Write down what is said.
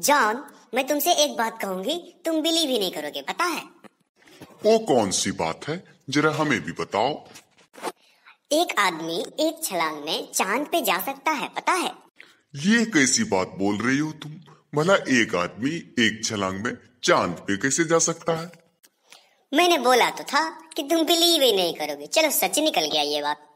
John मैं तुमसे एक बात कहूंगी तुम बिलीव ही नहीं करोगे पता है वो कौन सी बात है जरा हमें भी बताओ एक आदमी एक छलांग में चांद पे जा सकता है पता है ये कैसी बात बोल रही हो तुम भला एक आदमी एक छलांग में चांद पे कैसे जा सकता है मैंने बोला तो था कि तुम बिलीव ही नहीं करोगे चलो सच निकल गया ये बात